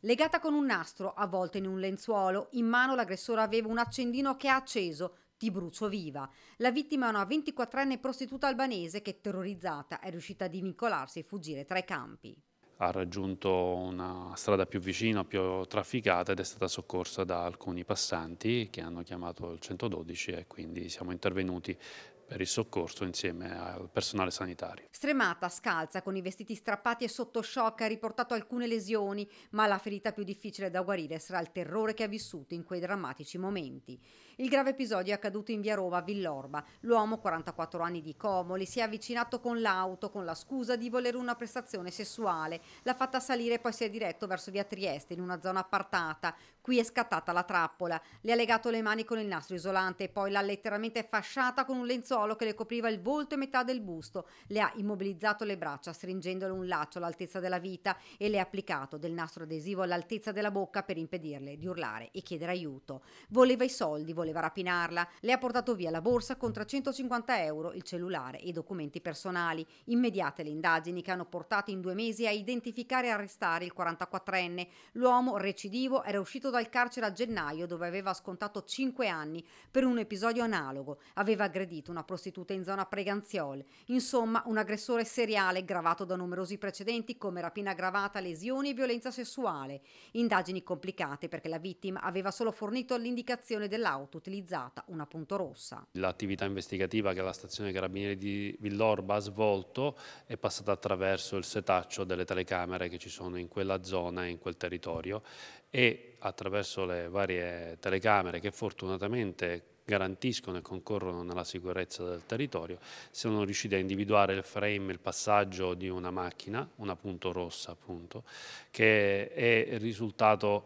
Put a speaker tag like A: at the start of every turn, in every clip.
A: Legata con un nastro, avvolta in un lenzuolo, in mano l'aggressore aveva un accendino che ha acceso, ti brucio viva. La vittima è una 24enne prostituta albanese che, terrorizzata, è riuscita a divincolarsi e fuggire tra i campi.
B: Ha raggiunto una strada più vicina, più trafficata ed è stata soccorsa da alcuni passanti che hanno chiamato il 112 e quindi siamo intervenuti per il soccorso insieme al personale sanitario.
A: Stremata, scalza, con i vestiti strappati e sotto shock, ha riportato alcune lesioni, ma la ferita più difficile da guarire sarà il terrore che ha vissuto in quei drammatici momenti. Il grave episodio è accaduto in via Rova, a Villorba. L'uomo, 44 anni di Comoli, si è avvicinato con l'auto con la scusa di volere una prestazione sessuale. L'ha fatta salire e poi si è diretto verso via Trieste, in una zona appartata. Qui è scattata la trappola. Le ha legato le mani con il nastro isolante e poi l'ha letteralmente fasciata con un lenzo lenzuolo che le copriva il volto e metà del busto, le ha immobilizzato le braccia stringendole un laccio all'altezza della vita e le ha applicato del nastro adesivo all'altezza della bocca per impedirle di urlare e chiedere aiuto. Voleva i soldi, voleva rapinarla, le ha portato via la borsa con 350 euro, il cellulare e i documenti personali. Immediate le indagini che hanno portato in due mesi a identificare e arrestare il 44enne. L'uomo recidivo era uscito dal carcere a gennaio dove aveva scontato 5 anni per un episodio analogo. Aveva aggredito una prostituta in zona Preganziol. Insomma, un aggressore seriale gravato da numerosi precedenti come rapina aggravata, lesioni e violenza sessuale. Indagini complicate perché la vittima aveva solo fornito l'indicazione dell'auto utilizzata, una punto rossa.
B: L'attività investigativa che la stazione carabinieri di Villorba ha svolto è passata attraverso il setaccio delle telecamere che ci sono in quella zona e in quel territorio e attraverso le varie telecamere che fortunatamente garantiscono e concorrono nella sicurezza del territorio, sono riusciti a individuare il frame, il passaggio di una macchina, una punto rossa appunto, che è risultato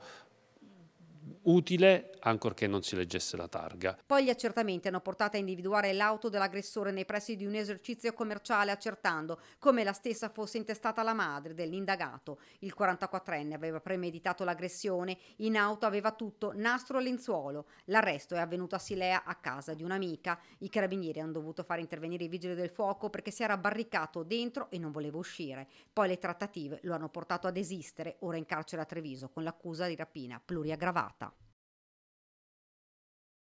B: utile ancorché non si leggesse la targa.
A: Poi gli accertamenti hanno portato a individuare l'auto dell'aggressore nei pressi di un esercizio commerciale accertando come la stessa fosse intestata alla madre dell'indagato. Il 44enne aveva premeditato l'aggressione, in auto aveva tutto, nastro e lenzuolo. L'arresto è avvenuto a Silea a casa di un'amica. I carabinieri hanno dovuto far intervenire i vigili del fuoco perché si era barricato dentro e non voleva uscire. Poi le trattative lo hanno portato a desistere, ora in carcere a Treviso con l'accusa di rapina pluriaggravata.